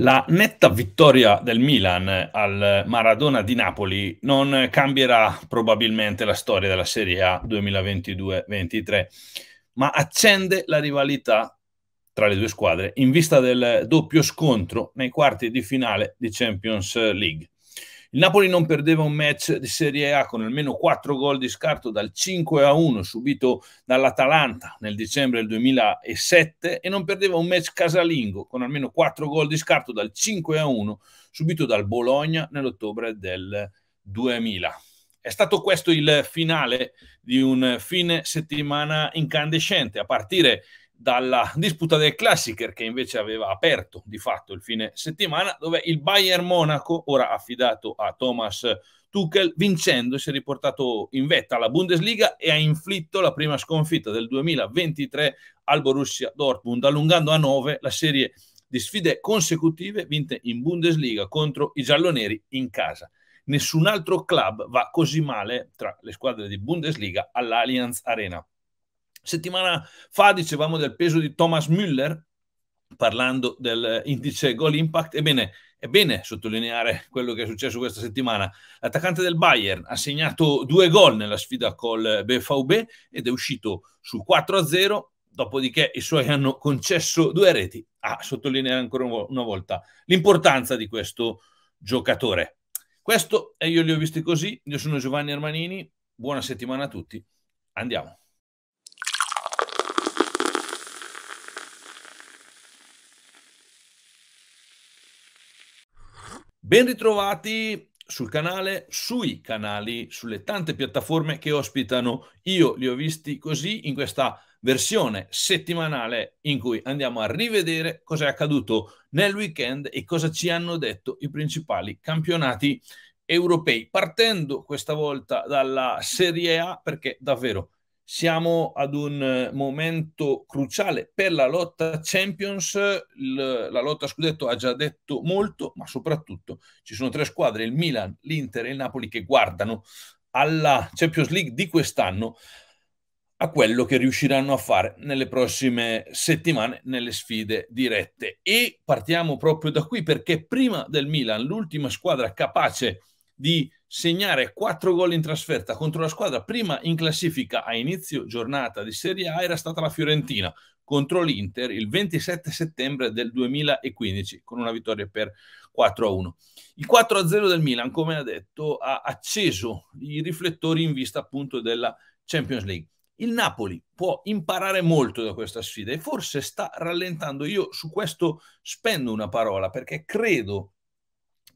La netta vittoria del Milan al Maradona di Napoli non cambierà probabilmente la storia della Serie A 2022-23, ma accende la rivalità tra le due squadre in vista del doppio scontro nei quarti di finale di Champions League. Il Napoli non perdeva un match di Serie A con almeno 4 gol di scarto dal 5 a 1 subito dall'Atalanta nel dicembre del 2007 e non perdeva un match casalingo con almeno 4 gol di scarto dal 5 a 1 subito dal Bologna nell'ottobre del 2000. È stato questo il finale di un fine settimana incandescente, a partire dalla disputa del Classiker che invece aveva aperto di fatto il fine settimana dove il Bayern Monaco, ora affidato a Thomas Tuchel, vincendo si è riportato in vetta alla Bundesliga e ha inflitto la prima sconfitta del 2023 al Borussia Dortmund, allungando a 9 la serie di sfide consecutive vinte in Bundesliga contro i gialloneri in casa. Nessun altro club va così male tra le squadre di Bundesliga all'Allianz Arena. Settimana fa dicevamo del peso di Thomas Müller, parlando dell'indice eh, Goal Impact. Ebbene, è bene sottolineare quello che è successo questa settimana. L'attaccante del Bayern ha segnato due gol nella sfida col BVB ed è uscito sul 4-0, dopodiché i suoi hanno concesso due reti. A ah, sottolineare ancora una volta l'importanza di questo giocatore. Questo e io li ho visti così. Io sono Giovanni Armanini. Buona settimana a tutti. Andiamo. Ben ritrovati sul canale, sui canali, sulle tante piattaforme che ospitano. Io li ho visti così in questa versione settimanale in cui andiamo a rivedere cosa è accaduto nel weekend e cosa ci hanno detto i principali campionati europei, partendo questa volta dalla Serie A perché davvero siamo ad un eh, momento cruciale per la lotta Champions, il, la lotta Scudetto ha già detto molto, ma soprattutto ci sono tre squadre, il Milan, l'Inter e il Napoli, che guardano alla Champions League di quest'anno a quello che riusciranno a fare nelle prossime settimane nelle sfide dirette. E partiamo proprio da qui perché prima del Milan, l'ultima squadra capace di segnare 4 gol in trasferta contro la squadra prima in classifica a inizio giornata di Serie A era stata la Fiorentina contro l'Inter il 27 settembre del 2015 con una vittoria per 4 a 1. Il 4 a 0 del Milan, come ha detto, ha acceso i riflettori in vista appunto della Champions League. Il Napoli può imparare molto da questa sfida e forse sta rallentando. Io su questo spendo una parola perché credo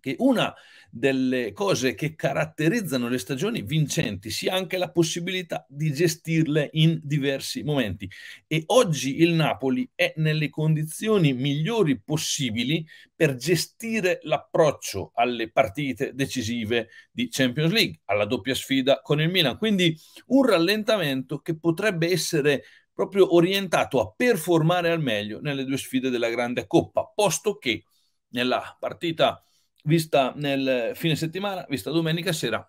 che una delle cose che caratterizzano le stagioni vincenti sia anche la possibilità di gestirle in diversi momenti. E oggi il Napoli è nelle condizioni migliori possibili per gestire l'approccio alle partite decisive di Champions League, alla doppia sfida con il Milan. Quindi un rallentamento che potrebbe essere proprio orientato a performare al meglio nelle due sfide della Grande Coppa, posto che nella partita vista nel fine settimana, vista domenica sera,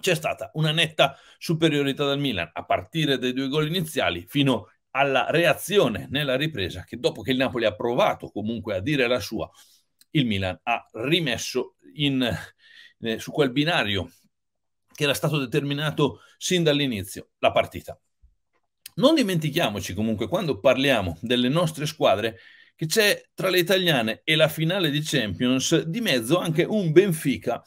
c'è stata una netta superiorità del Milan a partire dai due gol iniziali fino alla reazione nella ripresa che dopo che il Napoli ha provato comunque a dire la sua, il Milan ha rimesso in, eh, su quel binario che era stato determinato sin dall'inizio la partita. Non dimentichiamoci comunque quando parliamo delle nostre squadre che c'è tra le italiane e la finale di Champions di mezzo anche un Benfica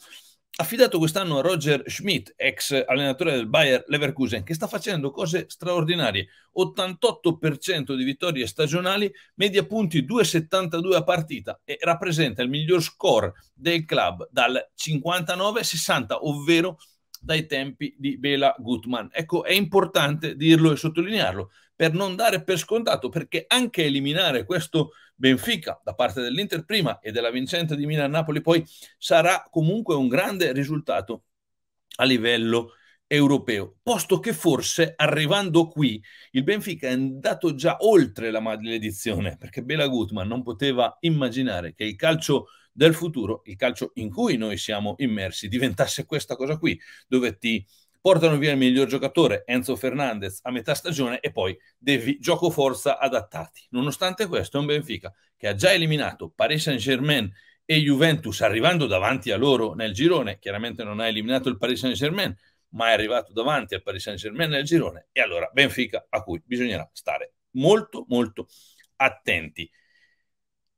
affidato quest'anno a Roger Schmidt, ex allenatore del Bayer Leverkusen, che sta facendo cose straordinarie. 88% di vittorie stagionali, media punti 2,72 a partita e rappresenta il miglior score del club dal 59-60, ovvero dai tempi di Bela Gutman. Ecco, è importante dirlo e sottolinearlo per non dare per scontato, perché anche eliminare questo Benfica da parte dell'Inter prima e della vincente di Milan-Napoli poi sarà comunque un grande risultato a livello europeo, posto che forse arrivando qui il Benfica è andato già oltre la maledizione, perché Bela Gutman non poteva immaginare che il calcio del futuro, il calcio in cui noi siamo immersi, diventasse questa cosa qui, dove ti portano via il miglior giocatore Enzo Fernandez a metà stagione e poi devi gioco forza adattarti. Nonostante questo è un Benfica che ha già eliminato Paris Saint-Germain e Juventus arrivando davanti a loro nel girone, chiaramente non ha eliminato il Paris Saint-Germain, ma è arrivato davanti al Paris Saint-Germain nel girone e allora Benfica a cui bisognerà stare molto molto attenti.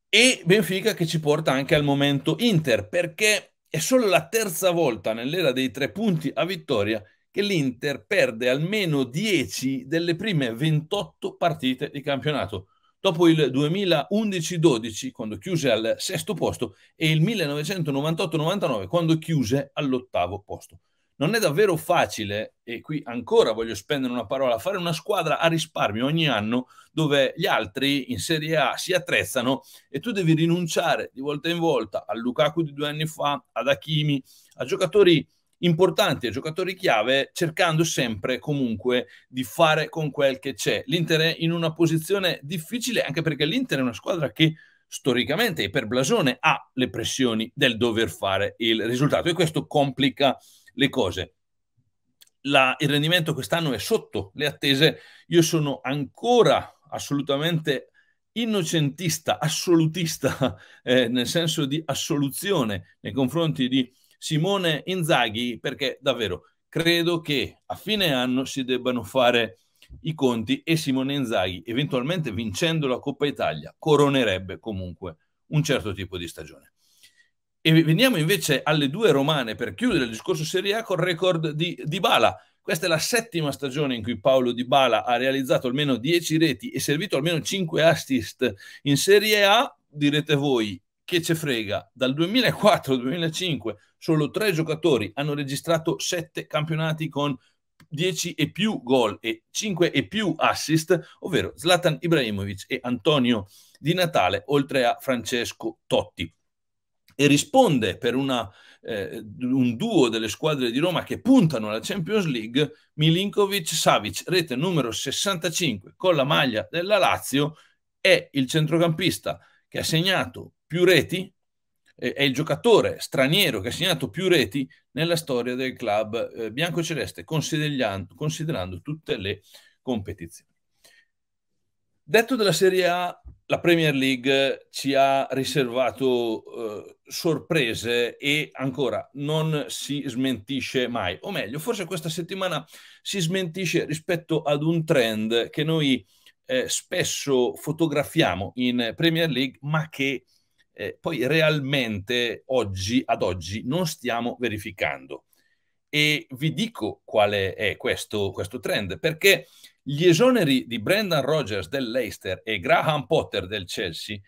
E Benfica che ci porta anche al momento Inter perché è solo la terza volta nell'era dei tre punti a vittoria che l'Inter perde almeno 10 delle prime 28 partite di campionato. Dopo il 2011-12, quando chiuse al sesto posto, e il 1998-99, quando chiuse all'ottavo posto. Non è davvero facile, e qui ancora voglio spendere una parola, fare una squadra a risparmio ogni anno dove gli altri in Serie A si attrezzano e tu devi rinunciare di volta in volta al Lukaku di due anni fa, ad Hakimi, a giocatori importanti ai giocatori chiave cercando sempre comunque di fare con quel che c'è. L'Inter è in una posizione difficile anche perché l'Inter è una squadra che storicamente e per blasone ha le pressioni del dover fare il risultato e questo complica le cose. La, il rendimento quest'anno è sotto le attese, io sono ancora assolutamente innocentista, assolutista, eh, nel senso di assoluzione nei confronti di Simone Inzaghi perché davvero credo che a fine anno si debbano fare i conti e Simone Inzaghi eventualmente vincendo la Coppa Italia coronerebbe comunque un certo tipo di stagione. E veniamo invece alle due romane per chiudere il discorso Serie A col record di Dybala. Questa è la settima stagione in cui Paolo Dybala ha realizzato almeno 10 reti e servito almeno 5 assist in Serie A. Direte voi, che ce frega, dal 2004 al 2005 solo tre giocatori hanno registrato sette campionati con 10 e più gol e 5 e più assist, ovvero Zlatan Ibrahimovic e Antonio Di Natale, oltre a Francesco Totti. E risponde per una, eh, un duo delle squadre di Roma che puntano alla Champions League, Milinkovic-Savic, rete numero 65 con la maglia della Lazio, è il centrocampista che ha segnato più reti, è il giocatore straniero che ha segnato più reti nella storia del club eh, biancoceleste, considerando, considerando tutte le competizioni. Detto della Serie A, la Premier League ci ha riservato eh, sorprese e ancora non si smentisce mai, o meglio, forse questa settimana si smentisce rispetto ad un trend che noi eh, spesso fotografiamo in Premier League, ma che eh, eh, poi realmente oggi, ad oggi, non stiamo verificando. E vi dico qual è questo, questo trend, perché gli esoneri di Brendan Rogers del e Graham Potter del Chelsea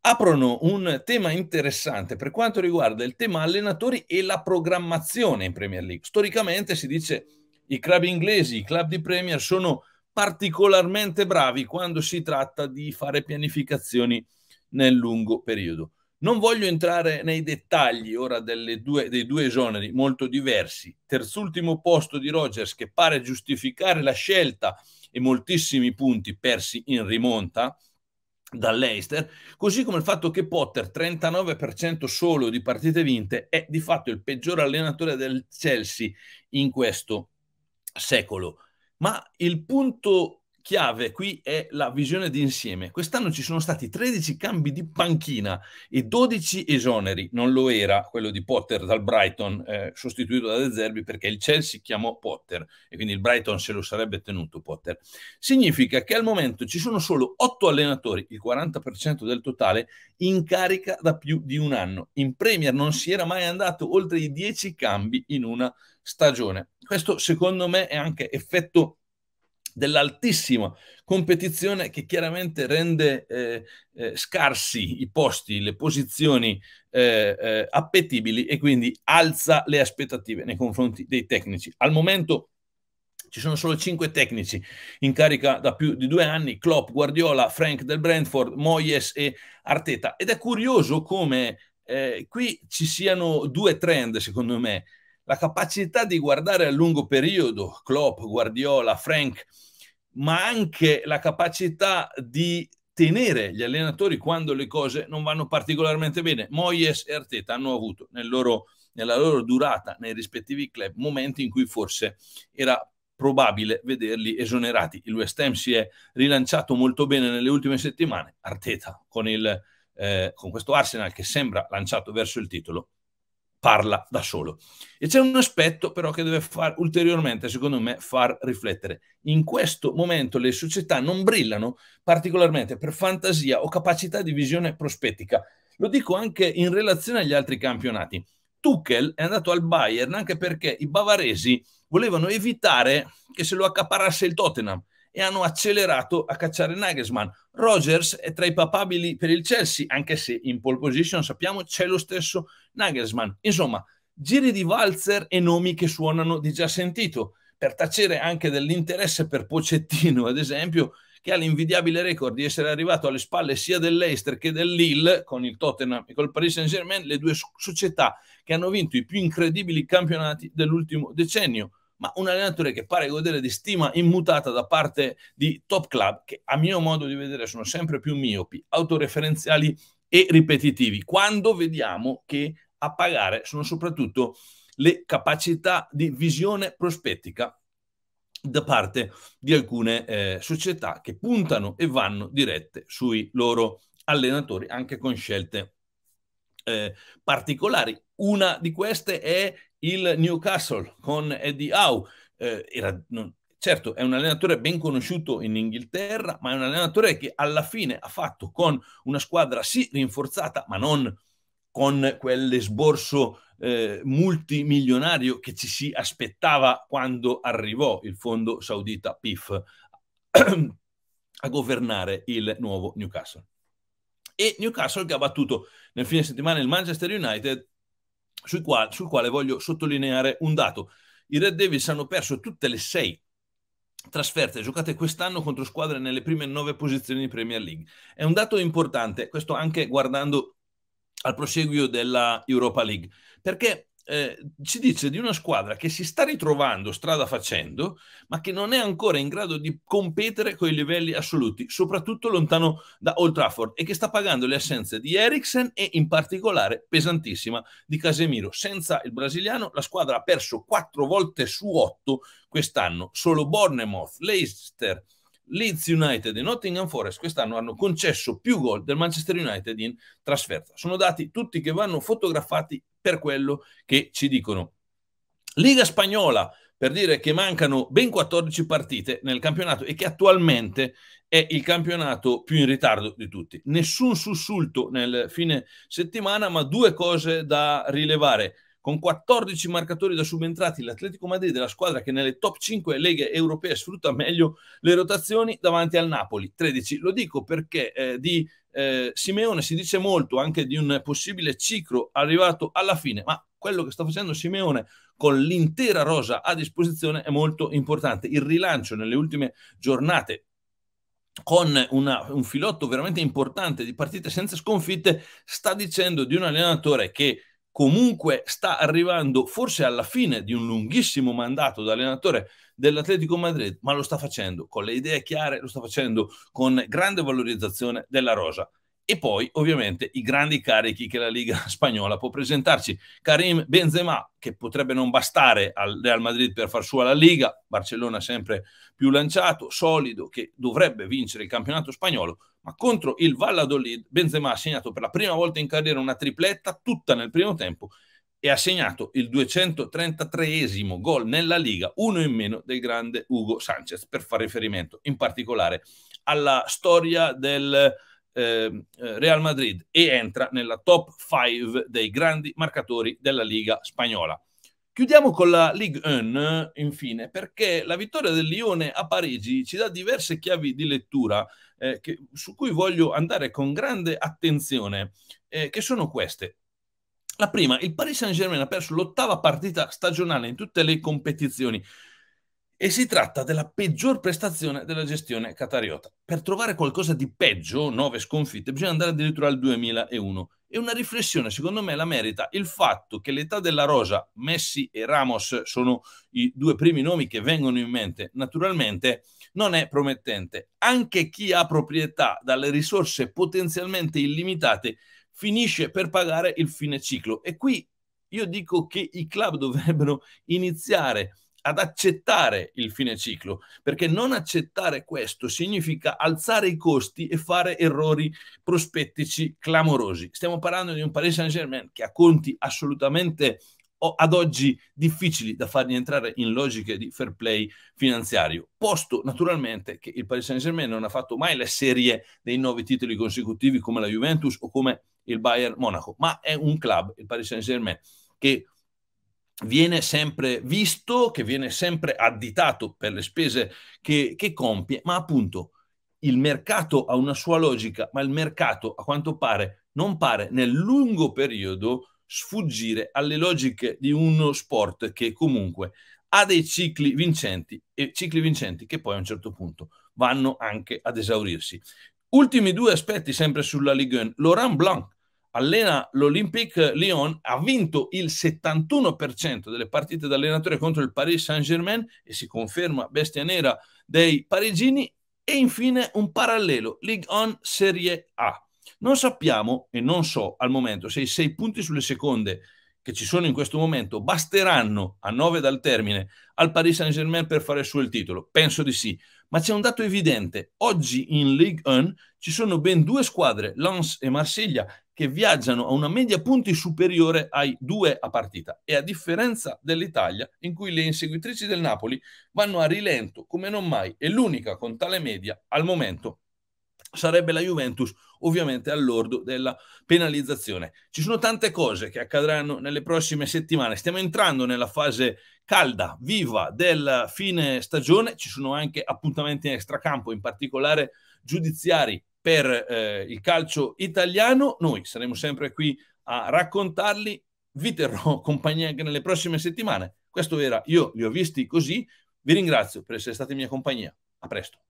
aprono un tema interessante per quanto riguarda il tema allenatori e la programmazione in Premier League. Storicamente si dice che i club inglesi, i club di Premier sono particolarmente bravi quando si tratta di fare pianificazioni nel lungo periodo. Non voglio entrare nei dettagli ora delle due, dei due esoneri molto diversi. Terzultimo posto di Rogers che pare giustificare la scelta e moltissimi punti persi in rimonta dall'Eister, così come il fatto che Potter 39% solo di partite vinte è di fatto il peggior allenatore del Chelsea in questo secolo. Ma il punto chiave qui è la visione d'insieme. Quest'anno ci sono stati 13 cambi di panchina e 12 esoneri. Non lo era quello di Potter dal Brighton, eh, sostituito da De Zerbi, perché il Chelsea chiamò Potter e quindi il Brighton se lo sarebbe tenuto Potter. Significa che al momento ci sono solo 8 allenatori, il 40% del totale, in carica da più di un anno. In Premier non si era mai andato oltre i 10 cambi in una stagione. Questo secondo me è anche effetto dell'altissima competizione che chiaramente rende eh, eh, scarsi i posti, le posizioni eh, eh, appetibili e quindi alza le aspettative nei confronti dei tecnici. Al momento ci sono solo cinque tecnici in carica da più di due anni, Klopp, Guardiola, Frank del Brentford, Moyes e Arteta. Ed è curioso come eh, qui ci siano due trend, secondo me. La capacità di guardare a lungo periodo, Klopp, Guardiola, Frank, ma anche la capacità di tenere gli allenatori quando le cose non vanno particolarmente bene. Moyes e Arteta hanno avuto nel loro, nella loro durata nei rispettivi club momenti in cui forse era probabile vederli esonerati. Il West Ham si è rilanciato molto bene nelle ultime settimane. Arteta con, il, eh, con questo Arsenal che sembra lanciato verso il titolo parla da solo. E c'è un aspetto però che deve far ulteriormente, secondo me, far riflettere. In questo momento le società non brillano particolarmente per fantasia o capacità di visione prospettica. Lo dico anche in relazione agli altri campionati. Tuchel è andato al Bayern anche perché i bavaresi volevano evitare che se lo accaparasse il Tottenham e hanno accelerato a cacciare Nagelsmann. Rogers è tra i papabili per il Chelsea, anche se in pole position sappiamo c'è lo stesso Nagelsmann. Insomma, giri di valzer e nomi che suonano di già sentito, per tacere anche dell'interesse per Pocettino, ad esempio, che ha l'invidiabile record di essere arrivato alle spalle sia dell'Eister che del Lille con il Tottenham e col Paris Saint-Germain, le due società che hanno vinto i più incredibili campionati dell'ultimo decennio ma un allenatore che pare godere di stima immutata da parte di top club che a mio modo di vedere sono sempre più miopi, autoreferenziali e ripetitivi, quando vediamo che a pagare sono soprattutto le capacità di visione prospettica da parte di alcune eh, società che puntano e vanno dirette sui loro allenatori anche con scelte eh, particolari. Una di queste è il Newcastle con Eddie Howe. Eh, era, non, certo, è un allenatore ben conosciuto in Inghilterra, ma è un allenatore che alla fine ha fatto con una squadra sì rinforzata, ma non con quell'esborso eh, multimilionario che ci si aspettava quando arrivò il fondo saudita PIF a governare il nuovo Newcastle. E Newcastle che ha battuto nel fine settimana il Manchester United sul quale, sul quale voglio sottolineare un dato. I Red Devils hanno perso tutte le sei trasferte giocate quest'anno contro squadre nelle prime nove posizioni di Premier League. È un dato importante, questo anche guardando al proseguio della Europa League, perché eh, ci dice di una squadra che si sta ritrovando strada facendo, ma che non è ancora in grado di competere con i livelli assoluti, soprattutto lontano da Old Trafford, e che sta pagando le assenze di Eriksen e in particolare pesantissima di Casemiro. Senza il brasiliano la squadra ha perso quattro volte su otto quest'anno, solo Bournemouth, Leicester, Leeds United e Nottingham Forest quest'anno hanno concesso più gol del Manchester United in trasferta. Sono dati tutti che vanno fotografati per quello che ci dicono. Liga spagnola, per dire che mancano ben 14 partite nel campionato e che attualmente è il campionato più in ritardo di tutti. Nessun sussulto nel fine settimana, ma due cose da rilevare. Con 14 marcatori da subentrati, l'Atletico Madrid è la squadra che nelle top 5 leghe europee sfrutta meglio le rotazioni davanti al Napoli. 13. Lo dico perché eh, di eh, Simeone si dice molto anche di un possibile ciclo arrivato alla fine, ma quello che sta facendo Simeone con l'intera rosa a disposizione è molto importante. Il rilancio nelle ultime giornate con una, un filotto veramente importante di partite senza sconfitte sta dicendo di un allenatore che comunque sta arrivando forse alla fine di un lunghissimo mandato da allenatore dell'Atletico Madrid, ma lo sta facendo con le idee chiare, lo sta facendo con grande valorizzazione della rosa. E poi ovviamente i grandi carichi che la Liga spagnola può presentarci. Karim Benzema, che potrebbe non bastare al Real Madrid per far sua la Liga, Barcellona sempre più lanciato, solido, che dovrebbe vincere il campionato spagnolo, ma contro il Valladolid Benzema ha segnato per la prima volta in carriera una tripletta tutta nel primo tempo e ha segnato il 233esimo gol nella Liga, uno in meno del grande Ugo Sanchez, per fare riferimento in particolare alla storia del Ehm, eh, Real Madrid e entra nella top 5 dei grandi marcatori della Liga spagnola. Chiudiamo con la Ligue 1, infine, perché la vittoria del Lione a Parigi ci dà diverse chiavi di lettura eh, che, su cui voglio andare con grande attenzione, eh, che sono queste. La prima, il Paris Saint-Germain ha perso l'ottava partita stagionale in tutte le competizioni e si tratta della peggior prestazione della gestione catariota. Per trovare qualcosa di peggio, nove sconfitte, bisogna andare addirittura al 2001. E una riflessione, secondo me, la merita il fatto che l'età della rosa, Messi e Ramos sono i due primi nomi che vengono in mente, naturalmente non è promettente. Anche chi ha proprietà dalle risorse potenzialmente illimitate finisce per pagare il fine ciclo. E qui io dico che i club dovrebbero iniziare ad accettare il fine ciclo, perché non accettare questo significa alzare i costi e fare errori prospettici clamorosi. Stiamo parlando di un Paris Saint-Germain che ha conti assolutamente ad oggi difficili da fargli entrare in logiche di fair play finanziario, posto naturalmente che il Paris Saint-Germain non ha fatto mai la serie dei nove titoli consecutivi come la Juventus o come il Bayern Monaco, ma è un club, il Paris Saint-Germain, che viene sempre visto, che viene sempre additato per le spese che, che compie, ma appunto il mercato ha una sua logica, ma il mercato a quanto pare non pare nel lungo periodo sfuggire alle logiche di uno sport che comunque ha dei cicli vincenti e cicli vincenti che poi a un certo punto vanno anche ad esaurirsi. Ultimi due aspetti sempre sulla Ligue 1. Laurent Blanc allena l'Olympique Lyon, ha vinto il 71% delle partite da allenatore contro il Paris Saint-Germain e si conferma bestia nera dei parigini. E infine un parallelo, Ligue 1 Serie A. Non sappiamo e non so al momento se i sei punti sulle seconde che ci sono in questo momento basteranno a 9 dal termine al Paris Saint-Germain per fare su il titolo. Penso di sì, ma c'è un dato evidente. Oggi in Ligue 1 ci sono ben due squadre, Lens e Marsiglia, che viaggiano a una media punti superiore ai due a partita e a differenza dell'Italia in cui le inseguitrici del Napoli vanno a rilento come non mai e l'unica con tale media al momento sarebbe la Juventus ovviamente all'ordo della penalizzazione. Ci sono tante cose che accadranno nelle prossime settimane, stiamo entrando nella fase calda, viva del fine stagione, ci sono anche appuntamenti in extracampo, in particolare giudiziari per eh, il calcio italiano. Noi saremo sempre qui a raccontarli, vi terrò compagnia anche nelle prossime settimane. Questo era, io li ho visti così, vi ringrazio per essere stati in mia compagnia. A presto.